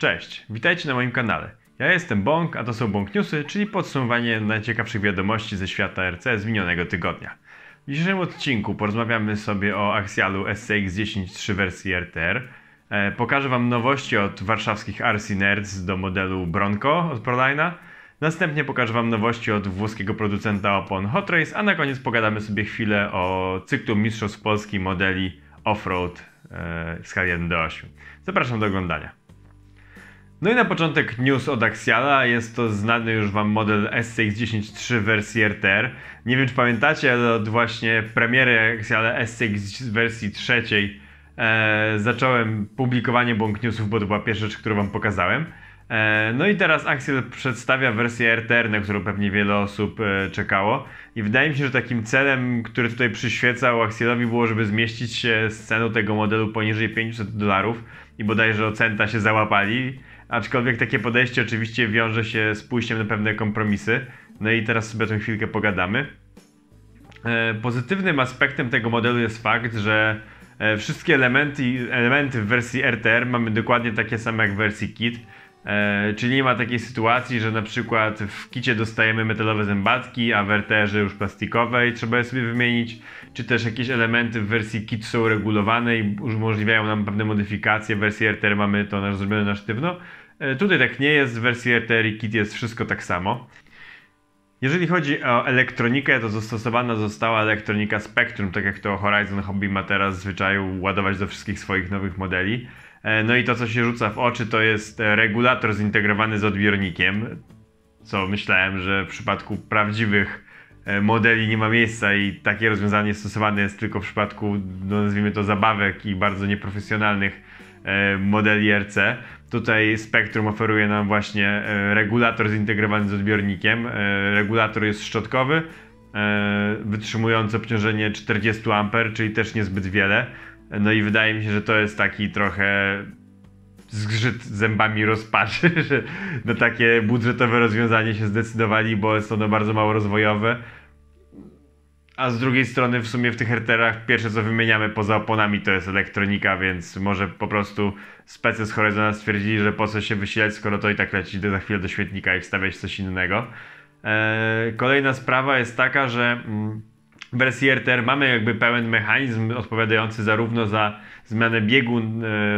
Cześć, witajcie na moim kanale. Ja jestem Bąk, a to są Bąk Newsy, czyli podsumowanie najciekawszych wiadomości ze świata RC z minionego tygodnia. W dzisiejszym odcinku porozmawiamy sobie o Axialu SCX-103 wersji RTR. E, pokażę Wam nowości od warszawskich RC Nerds do modelu Bronco od Proline'a. Następnie pokażę Wam nowości od włoskiego producenta opon Hot Race, a na koniec pogadamy sobie chwilę o cyklu Mistrzostw Polski modeli Offroad e, w skali 1 do 8. Zapraszam do oglądania. No i na początek news od Axiala, jest to znany już wam model SCX-103 wersji RTR. Nie wiem czy pamiętacie, ale od właśnie premiery Axiala SCX wersji trzeciej e, zacząłem publikowanie bąk newsów, bo to była pierwsza rzecz, którą wam pokazałem. E, no i teraz Axial przedstawia wersję RTR, na którą pewnie wiele osób e, czekało. I wydaje mi się, że takim celem, który tutaj przyświecał Axialowi było, żeby zmieścić się z ceną tego modelu poniżej 500 dolarów i bodajże o centa się załapali Aczkolwiek takie podejście oczywiście wiąże się z pójściem na pewne kompromisy. No i teraz sobie o tym chwilkę pogadamy. E, pozytywnym aspektem tego modelu jest fakt, że e, wszystkie elementy, elementy w wersji RTR mamy dokładnie takie same jak w wersji KIT. E, czyli nie ma takiej sytuacji, że na przykład w kicie dostajemy metalowe zębatki, a w RTR-ze już plastikowe i trzeba je sobie wymienić, czy też jakieś elementy w wersji kit są regulowane i umożliwiają nam pewne modyfikacje. W wersji RTR mamy to zrobione na sztywno. E, tutaj tak nie jest, w wersji RTR Kit jest wszystko tak samo. Jeżeli chodzi o elektronikę, to zastosowana została elektronika Spectrum, tak jak to Horizon Hobby ma teraz zwyczaju ładować do wszystkich swoich nowych modeli. E, no i to, co się rzuca w oczy, to jest regulator zintegrowany z odbiornikiem, co myślałem, że w przypadku prawdziwych e, modeli nie ma miejsca i takie rozwiązanie stosowane jest tylko w przypadku, no nazwijmy to, zabawek i bardzo nieprofesjonalnych modeli RC. Tutaj Spektrum oferuje nam właśnie e, regulator zintegrowany z odbiornikiem. E, regulator jest szczotkowy, e, wytrzymujący obciążenie 40 A, czyli też niezbyt wiele. No i wydaje mi się, że to jest taki trochę zgrzyt zębami rozpaczy, że na takie budżetowe rozwiązanie się zdecydowali, bo jest ono bardzo mało rozwojowe. A z drugiej strony w sumie w tych RTR-ach pierwsze co wymieniamy poza oponami to jest elektronika, więc może po prostu specy z Horizona stwierdzili, że po co się wysilać, skoro to i tak leci za chwilę do świetnika i wstawiać coś innego. Eee, kolejna sprawa jest taka, że mm, w wersji RTR mamy jakby pełen mechanizm odpowiadający zarówno za zmianę biegu e,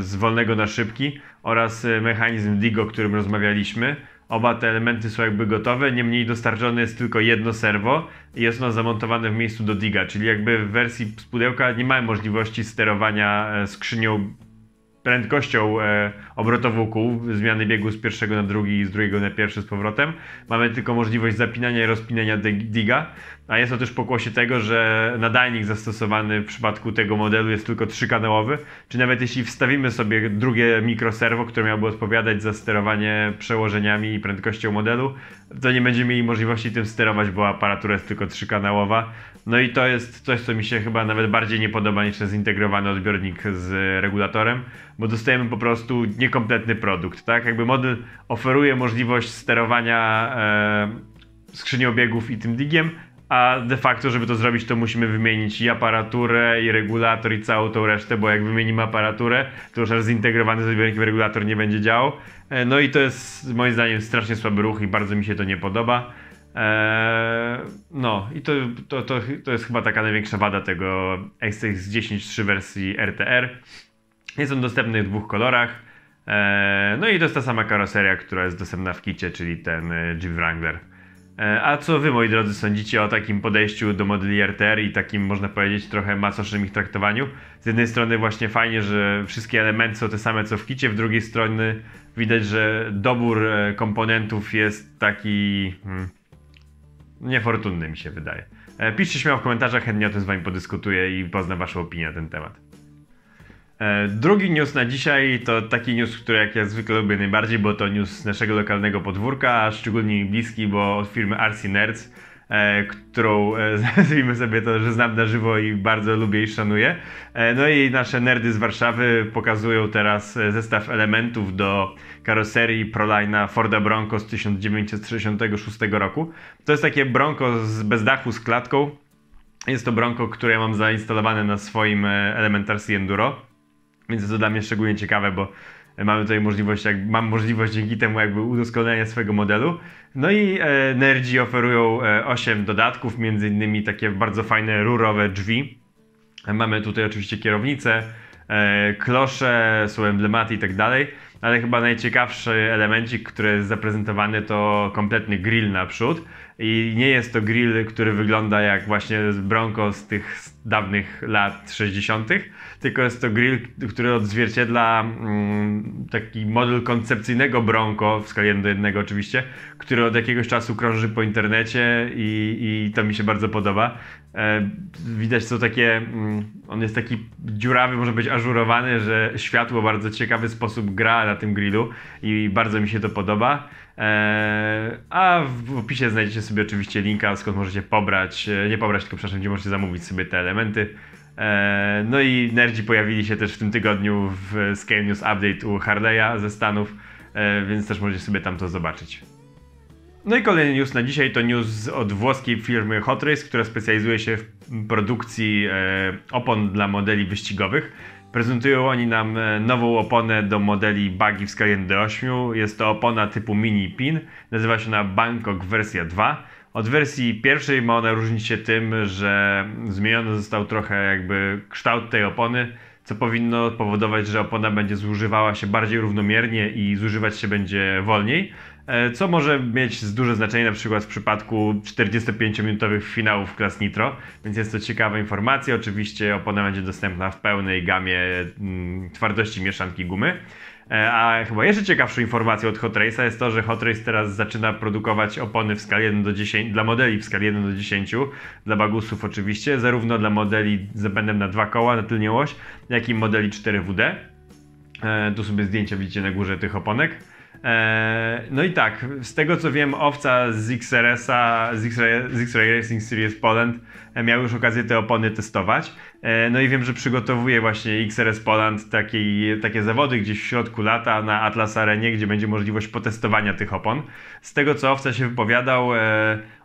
z wolnego na szybki oraz e, mechanizm DIGO, o którym rozmawialiśmy Oba te elementy są jakby gotowe, niemniej dostarczone jest tylko jedno serwo i jest ono zamontowane w miejscu do diga, czyli jakby w wersji z pudełka nie mamy możliwości sterowania e, skrzynią prędkością e, obrotową kół, zmiany biegu z pierwszego na drugi i z drugiego na pierwszy z powrotem. Mamy tylko możliwość zapinania i rozpinania diga, a jest to też pokłosie tego, że nadajnik zastosowany w przypadku tego modelu jest tylko trzykanałowy, czy nawet jeśli wstawimy sobie drugie mikroserwo, które miałoby odpowiadać za sterowanie przełożeniami i prędkością modelu, to nie będziemy mieli możliwości tym sterować, bo aparatura jest tylko trzykanałowa. No i to jest coś, co mi się chyba nawet bardziej nie podoba niż ten zintegrowany odbiornik z regulatorem, bo dostajemy po prostu niekompletny produkt, tak? Jakby model oferuje możliwość sterowania e, skrzynią biegów i tym digiem, a de facto, żeby to zrobić, to musimy wymienić i aparaturę, i regulator, i całą tą resztę, bo jak wymienimy aparaturę, to już zintegrowany z odbiornikiem regulator nie będzie działał. E, no i to jest moim zdaniem strasznie słaby ruch i bardzo mi się to nie podoba. Eee, no i to, to, to, to jest chyba taka największa wada tego xx 103 wersji RTR. Jest on dostępny w dwóch kolorach. Eee, no i to jest ta sama karoseria, która jest dostępna w kicie, czyli ten e, Jeep Wrangler. E, a co wy, moi drodzy, sądzicie o takim podejściu do modeli RTR i takim, można powiedzieć, trochę macoszym ich traktowaniu? Z jednej strony właśnie fajnie, że wszystkie elementy są te same co w kicie, w drugiej strony widać, że dobór e, komponentów jest taki hmm, niefortunny, mi się wydaje. E, piszcie śmiało w komentarzach, chętnie o tym z wami podyskutuję i poznam waszą opinię na ten temat. E, drugi news na dzisiaj to taki news, który jak ja zwykle lubię najbardziej, bo to news z naszego lokalnego podwórka, a szczególnie mi bliski, bo od firmy RC Nerds, e, którą e, nazwijmy sobie to, że znam na żywo i bardzo lubię i szanuję. No i nasze nerdy z Warszawy pokazują teraz zestaw elementów do karoserii Prolina Forda Bronco z 1966 roku. To jest takie Bronco z, bez dachu, z klatką. Jest to Bronco, które mam zainstalowane na swoim Elementarsi Enduro. Więc to dla mnie szczególnie ciekawe, bo mamy tutaj możliwość, jak, mam możliwość dzięki temu jakby udoskonalenia swojego modelu. No i e, Nerdzi oferują e, 8 dodatków, między innymi takie bardzo fajne rurowe drzwi. Mamy tutaj oczywiście kierownicę, e, klosze, są emblematy i tak dalej, ale chyba najciekawszy elemencik, który jest zaprezentowany to kompletny grill naprzód, i nie jest to grill, który wygląda jak właśnie Bronco z tych dawnych lat 60., tylko jest to grill, który odzwierciedla mm, taki model koncepcyjnego Bronco, w skali 1 do 1 oczywiście, który od jakiegoś czasu krąży po internecie i, i to mi się bardzo podoba. E, widać co takie, mm, on jest taki dziurawy, może być ażurowany, że światło w bardzo ciekawy sposób gra na tym grillu i bardzo mi się to podoba. Eee, a w opisie znajdziecie sobie oczywiście linka, skąd możecie pobrać, e, nie pobrać, tylko przepraszam, gdzie możecie zamówić sobie te elementy. Eee, no i nerdzi pojawili się też w tym tygodniu w Scale News Update u Harley'a ze Stanów, e, więc też możecie sobie tam to zobaczyć. No i kolejny news na dzisiaj to news od włoskiej firmy Hot Race, która specjalizuje się w produkcji e, opon dla modeli wyścigowych. Prezentują oni nam e, nową oponę do modeli Buggy w skali D8. Jest to opona typu Mini Pin. Nazywa się ona Bangkok wersja 2. Od wersji pierwszej ma ona różnić się tym, że zmieniony został trochę jakby kształt tej opony, co powinno powodować, że opona będzie zużywała się bardziej równomiernie i zużywać się będzie wolniej. E, co może mieć duże znaczenie na przykład w przypadku 45-minutowych finałów klas Nitro, więc jest to ciekawa informacja. Oczywiście opona będzie dostępna w pełnej gamie mm, twardości mieszanki gumy. E, a chyba jeszcze ciekawszą informacją od Hot Race'a jest to, że Hot Race teraz zaczyna produkować opony w skali 1 do 10, dla modeli w skali 1 do 10, dla bagusów oczywiście, zarówno dla modeli z na dwa koła, na tylnią oś, jak i modeli 4WD. E, tu sobie zdjęcia widzicie na górze tych oponek. E, no i tak, z tego co wiem, owca z XRS-a, z X-Ray Racing Series Poland e, miał już okazję te opony testować. E, no i wiem, że przygotowuje właśnie XRS Poland takie zawody gdzieś w środku lata na Atlas Arenie, gdzie będzie możliwość potestowania tych opon. Z tego co owca się wypowiadał,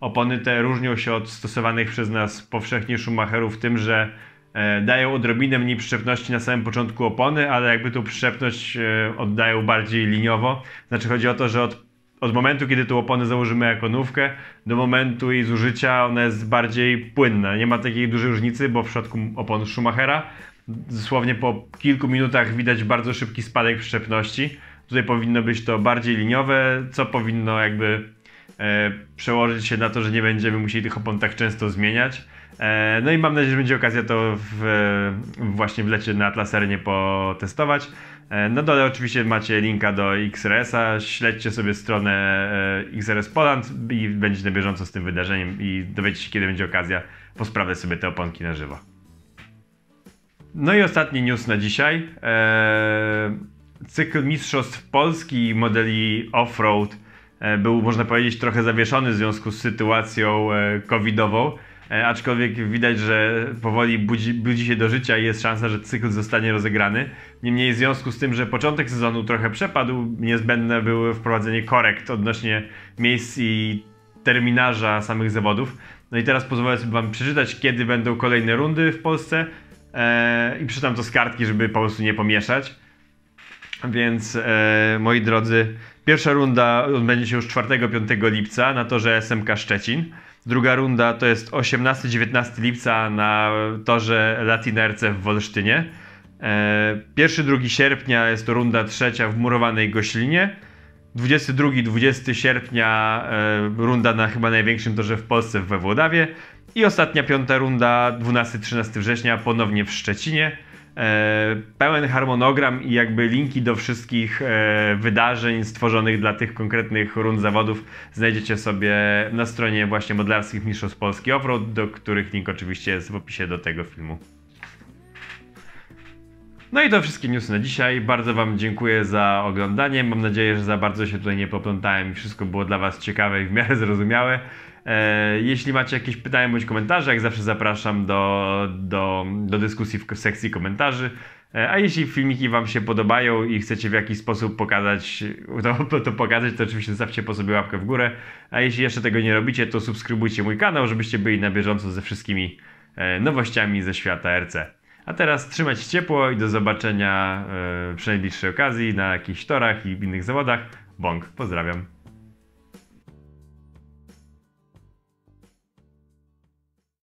opony te różnią się od stosowanych przez nas powszechnie Schumacherów tym, że E, dają odrobinę mniej przyczepności na samym początku opony, ale jakby tą przyczepność e, oddają bardziej liniowo. Znaczy chodzi o to, że od, od momentu, kiedy tą oponę założymy jako nówkę, do momentu jej zużycia ona jest bardziej płynna. Nie ma takiej dużej różnicy, bo w przypadku opon Schumachera dosłownie po kilku minutach widać bardzo szybki spadek przyczepności. Tutaj powinno być to bardziej liniowe, co powinno jakby e, przełożyć się na to, że nie będziemy musieli tych opon tak często zmieniać. E, no i mam nadzieję, że będzie okazja to w, właśnie w lecie na Atlas potestować. E, na no dole oczywiście macie linka do XRS-a, śledźcie sobie stronę e, XRS Poland i będziecie na bieżąco z tym wydarzeniem i dowiecie się, kiedy będzie okazja posprawdę sobie te oponki na żywo. No i ostatni news na dzisiaj. Cykl Mistrzostw Polski modeli off-road był, można powiedzieć, trochę zawieszony w związku z sytuacją covidową. E, aczkolwiek widać, że powoli budzi, budzi się do życia i jest szansa, że cykl zostanie rozegrany. Niemniej w związku z tym, że początek sezonu trochę przepadł, niezbędne było wprowadzenie korekt odnośnie miejsc i terminarza samych zawodów. No i teraz pozwolę sobie wam przeczytać, kiedy będą kolejne rundy w Polsce eee, i przeczytam to z kartki, żeby po prostu nie pomieszać. Więc e, moi drodzy, pierwsza runda odbędzie się już 4-5 lipca na torze SMK Szczecin. Druga runda to jest 18-19 lipca na torze Latinerce w Wolsztynie. E, pierwszy, 2 sierpnia jest to runda trzecia w murowanej Goślinie. 22-20 sierpnia e, runda na chyba największym torze w Polsce we Włodawie. I ostatnia piąta runda 12-13 września ponownie w Szczecinie. E, pełen harmonogram i jakby linki do wszystkich e, wydarzeń stworzonych dla tych konkretnych rund zawodów znajdziecie sobie na stronie właśnie modlarskich mistrzostw Polski Offroad, do których link oczywiście jest w opisie do tego filmu. No i to wszystkie newsy na dzisiaj. Bardzo Wam dziękuję za oglądanie. Mam nadzieję, że za bardzo się tutaj nie poplątałem i wszystko było dla Was ciekawe i w miarę zrozumiałe. E, jeśli macie jakieś pytania bądź komentarze, jak zawsze zapraszam do, do, do dyskusji w sekcji komentarzy. E, a jeśli filmiki Wam się podobają i chcecie w jakiś sposób pokazać, to, to pokazać, to oczywiście zostawcie po sobie łapkę w górę. A jeśli jeszcze tego nie robicie, to subskrybujcie mój kanał, żebyście byli na bieżąco ze wszystkimi e, nowościami ze świata RC. A teraz trzymajcie ciepło i do zobaczenia przy najbliższej okazji na jakichś torach i innych zawodach. Bąk, pozdrawiam.